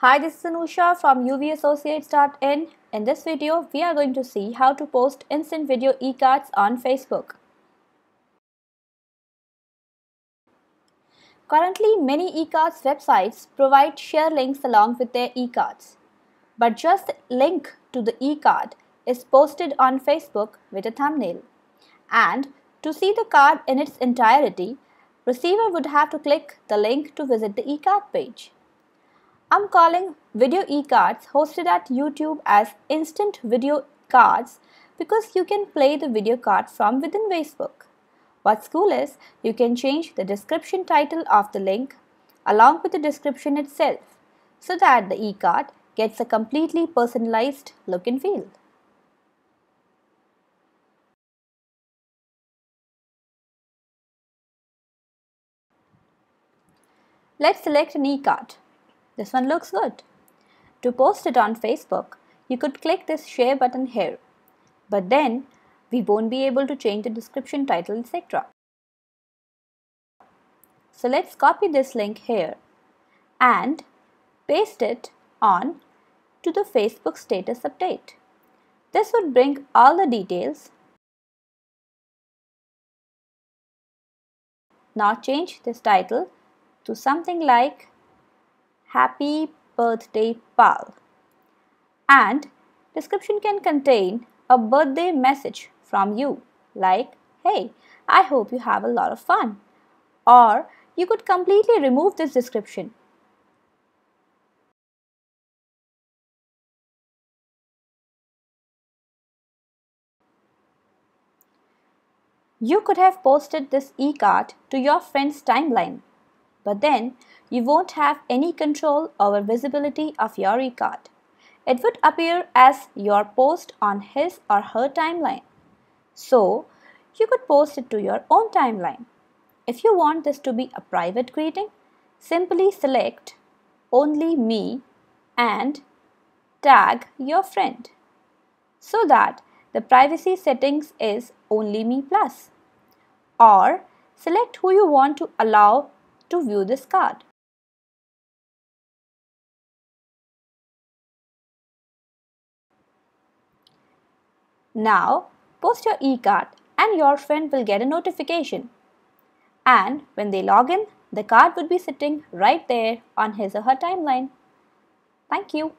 Hi, this is Anusha from uvassociates.in. In this video, we are going to see how to post instant video e-cards on Facebook. Currently, many e-cards websites provide share links along with their e-cards. But just the link to the e-card is posted on Facebook with a thumbnail. And to see the card in its entirety, receiver would have to click the link to visit the e-card page. I'm calling video e-cards hosted at YouTube as instant video cards because you can play the video card from within Facebook. What's cool is you can change the description title of the link along with the description itself so that the e-card gets a completely personalized look and feel. Let's select an e-card. This one looks good. To post it on Facebook, you could click this share button here. But then, we won't be able to change the description title etc. So let's copy this link here and paste it on to the Facebook status update. This would bring all the details. Now change this title to something like Happy Birthday Pal. And description can contain a birthday message from you like, Hey, I hope you have a lot of fun. Or you could completely remove this description You could have posted this e-card to your friend's timeline but then you won't have any control over visibility of your record. It would appear as your post on his or her timeline. So, you could post it to your own timeline. If you want this to be a private greeting, simply select Only Me and tag your friend so that the privacy settings is Only Me Plus. Or select who you want to allow to view this card. Now, post your e-card and your friend will get a notification. And when they log in, the card would be sitting right there on his or her timeline. Thank you.